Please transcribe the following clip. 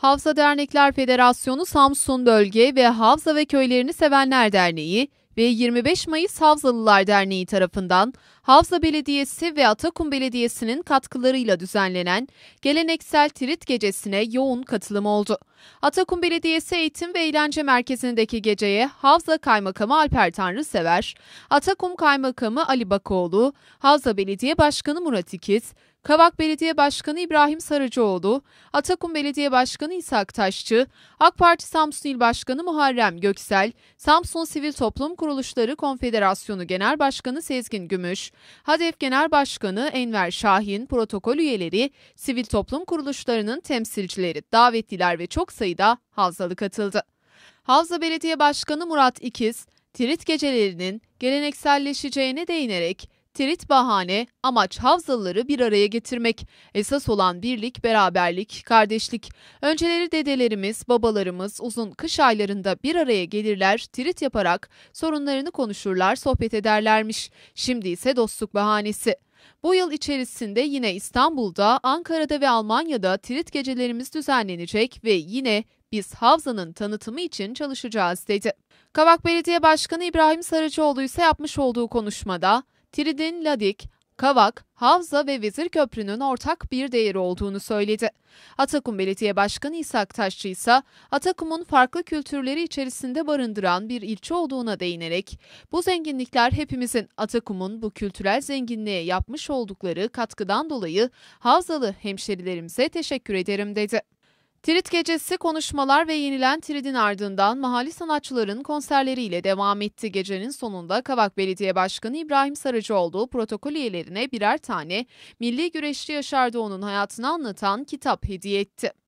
Havza Dernekler Federasyonu Samsun Bölge ve Havza ve Köylerini Sevenler Derneği ve 25 Mayıs Havzalılar Derneği tarafından Havza Belediyesi ve Atakum Belediyesi'nin katkılarıyla düzenlenen geleneksel Tirit Gecesi'ne yoğun katılım oldu. Atakum Belediyesi Eğitim ve Eğlence Merkezi'ndeki geceye Havza Kaymakamı Alper Tanrısever, Atakum Kaymakamı Ali Bakoğlu, Havza Belediye Başkanı Murat İkiz, Kavak Belediye Başkanı İbrahim Sarıcıoğlu, Atakum Belediye Başkanı İshak Taşçı, AK Parti Samsun İl Başkanı Muharrem Göksel, Samsun Sivil Toplum Kuruluşları Konfederasyonu Genel Başkanı Sezgin Gümüş, olmuş. HADEF Genel Başkanı Enver Şahin, protokol üyeleri, sivil toplum kuruluşlarının temsilcileri, davetliler ve çok sayıda Havzalı katıldı. Havza Belediye Başkanı Murat İkiz, Tirit gecelerinin gelenekselleşeceğine değinerek Tirit bahane, amaç havzaları bir araya getirmek. Esas olan birlik, beraberlik, kardeşlik. Önceleri dedelerimiz, babalarımız uzun kış aylarında bir araya gelirler, tirit yaparak sorunlarını konuşurlar, sohbet ederlermiş. Şimdi ise dostluk bahanesi. Bu yıl içerisinde yine İstanbul'da, Ankara'da ve Almanya'da tirit gecelerimiz düzenlenecek ve yine biz Havza'nın tanıtımı için çalışacağız dedi. Kavak Belediye Başkanı İbrahim Sarıcıoğlu ise yapmış olduğu konuşmada Tridin Ladik, Kavak, Havza ve Vezir Köprü'nün ortak bir değeri olduğunu söyledi. Atakum Belediye Başkanı İsa Taşçı ise Atakum'un farklı kültürleri içerisinde barındıran bir ilçe olduğuna değinerek bu zenginlikler hepimizin Atakum'un bu kültürel zenginliğe yapmış oldukları katkıdan dolayı Havzalı hemşerilerimize teşekkür ederim dedi. Trit gecesi konuşmalar ve yenilen Trit'in ardından mahalli sanatçıların konserleriyle devam etti. Gecenin sonunda Kavak Belediye Başkanı İbrahim Sarıcıoğlu protokol üyelerine birer tane milli güreşçi Yaşar Doğan'ın hayatını anlatan kitap hediye etti.